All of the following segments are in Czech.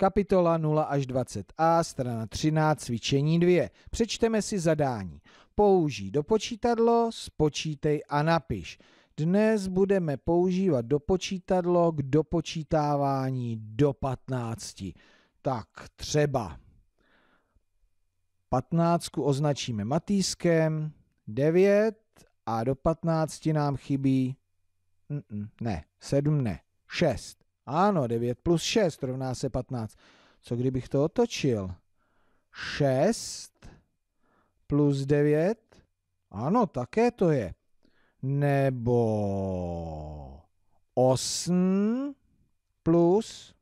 Kapitola 0 až 20a, strana 13, cvičení 2. Přečteme si zadání. Použij dopočítadlo, spočítej a napiš. Dnes budeme používat dopočítadlo k dopočítávání do 15. Tak třeba 15 označíme matýskem, 9 a do 15 nám chybí, ne, 7 ne, 6. Ano, 9 plus 6 rovná se 15. Co kdybych to otočil? 6 plus 9? Ano, také to je. Nebo 8 plus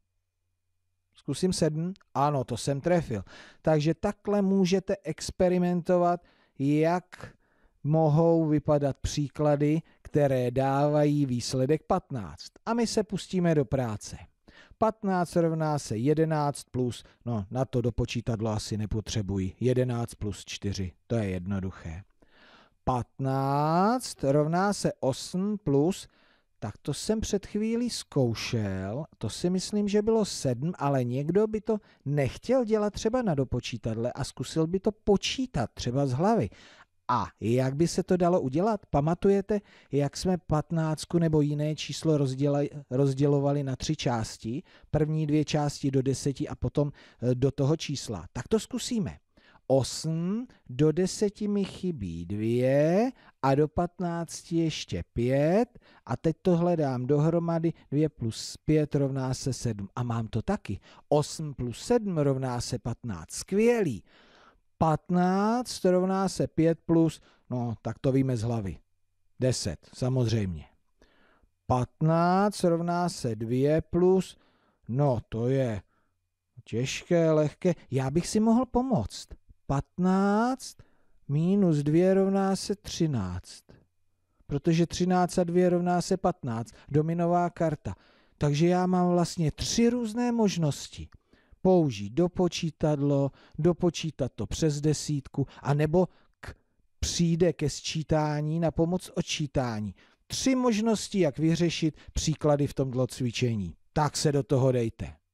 zkusím 7, ano, to jsem trefil. Takže takhle můžete experimentovat, jak mohou vypadat příklady, které dávají výsledek 15. A my se pustíme do práce. 15 rovná se 11 plus, no na to do asi nepotřebuji, 11 plus 4, to je jednoduché. 15 rovná se 8 plus, tak to jsem před chvílí zkoušel, to si myslím, že bylo 7, ale někdo by to nechtěl dělat třeba na dopočítadle a zkusil by to počítat třeba z hlavy. A jak by se to dalo udělat? Pamatujete, jak jsme patnáctku nebo jiné číslo rozdělovali na tři části? První dvě části do deseti a potom eh, do toho čísla. Tak to zkusíme. 8, do 10 mi chybí 2 a do 15 ještě 5 a teď to hledám dohromady 2 plus 5 rovná se 7 a mám to taky. 8 plus 7 rovná se 15, skvělý. 15 rovná se 5 plus, no tak to víme z hlavy. 10, samozřejmě. 15 rovná se 2 plus, no to je těžké, lehké. Já bych si mohl pomoct. 15 minus 2 rovná se 13. Protože 13 a 2 rovná se 15. Dominová karta. Takže já mám vlastně tři různé možnosti použít počítadlo, dopočítat to přes desítku, anebo k, přijde ke sčítání na pomoc odčítání. Tři možnosti, jak vyřešit příklady v tomto cvičení. Tak se do toho dejte.